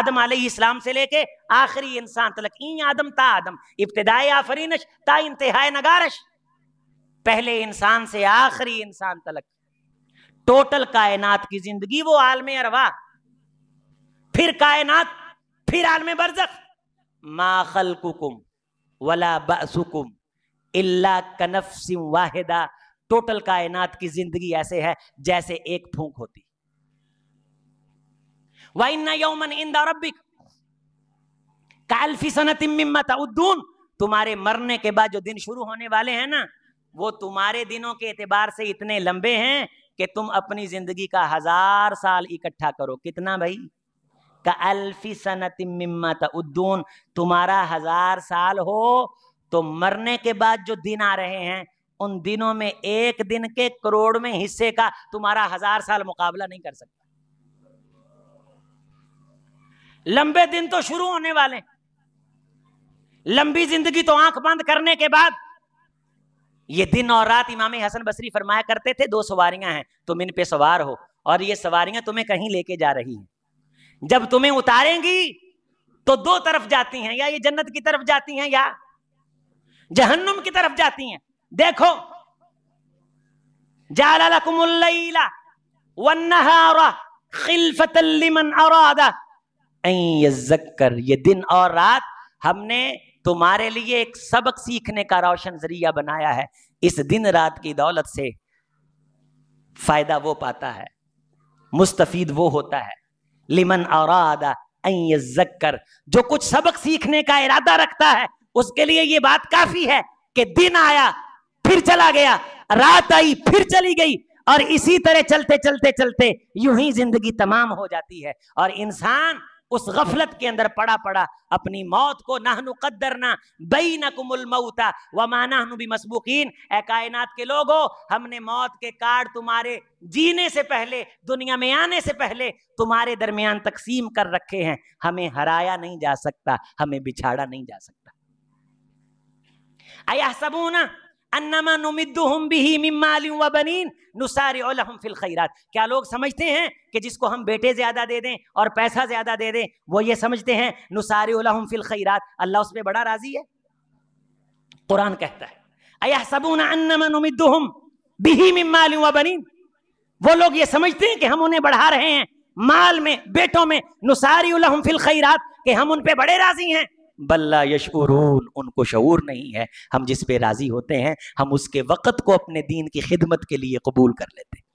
आदम इस्लाम से लेके आखिरी इंसान तलक ई आदम ता आदम इब्तदाई आफरीनश ता इंतहा नगारश पहले इंसान से आखिरी इंसान तलक टोटल कायनात की जिंदगी वो आलम अरवा फिर कायनात फिर आलम बरजक माखलकुम वला बसुकुम इल्ला कनफ वाहिदा टोटल कायनात की जिंदगी ऐसे है जैसे एक फूंक होती तुम्हारे मरने के बाद जो दिन शुरू होने वाले हैं ना वो तुम्हारे दिनों के एतबार से इतने लंबे हैं कि तुम अपनी जिंदगी का हजार साल इकट्ठा करो कितना भाई का अल्फी मिम्मत उद्दून तुम्हारा हजार साल हो तो मरने के बाद जो दिन आ रहे हैं उन दिनों में एक दिन के करोड़ में हिस्से का तुम्हारा हजार साल मुकाबला नहीं कर सकता लंबे दिन तो शुरू होने वाले लंबी जिंदगी तो आंख बंद करने के बाद ये दिन और रात इमाम हसन बसरी फरमाया करते थे दो सवारियां हैं तुम इन पे सवार हो और ये सवारियां तुम्हें कहीं लेके जा रही हैं जब तुम्हें उतारेंगी तो दो तरफ जाती हैं या ये जन्नत की तरफ जाती हैं या जहन्नुम की तरफ जाती हैं देखो जाला कर ये दिन और रात हमने तुम्हारे लिए एक सबक सीखने का रोशन जरिया बनाया है इस दिन रात की दौलत से फायदा वो पाता है मुस्तफीद वो होता है लिमन और यजक्कर जो कुछ सबक सीखने का इरादा रखता है उसके लिए ये बात काफी है कि दिन आया फिर चला गया रात आई फिर चली गई और इसी तरह चलते चलते चलते यूं ही जिंदगी तमाम हो जाती है और इंसान उस गफलत के अंदर पड़ा पड़ा अपनी मौत को नाहनु ना बई नकुमता व मानाहनु भी मसबूकिन ए कायनात के लोगों हमने मौत के कार्ड तुम्हारे जीने से पहले दुनिया में आने से पहले तुम्हारे दरमियान तकसीम कर रखे हैं हमें हराया नहीं जा सकता हमें बिछाड़ा नहीं जा सकता अया सबूना अन्नमा नुमिद्दुहुम बिही मिम्मालिन व बनीन नुसारिउलहुम फिल खैरात क्या लोग समझते हैं कि जिसको हम बेटे ज़्यादा दे दें और पैसा ज़्यादा दे दें वो ये समझते हैं नुसारिउलहुम फिल खैरात अल्लाह उस पर बड़ा राज़ी है कुरान कहता है अया सबून अन्नमा नुमिद्दुहुम बिही मिम्मालिन व बनीन वो लोग ये समझते हैं कि हम उन्हें बढ़ा रहे हैं माल में बेटों में नुसारिउलहुम फिल खैरात कि हम उन पे बड़े राज़ी हैं बल्ला यशूरून उनको शूर नहीं है हम जिस पे राज़ी होते हैं हम उसके वक़्त को अपने दीन की खिदमत के लिए कबूल कर लेते हैं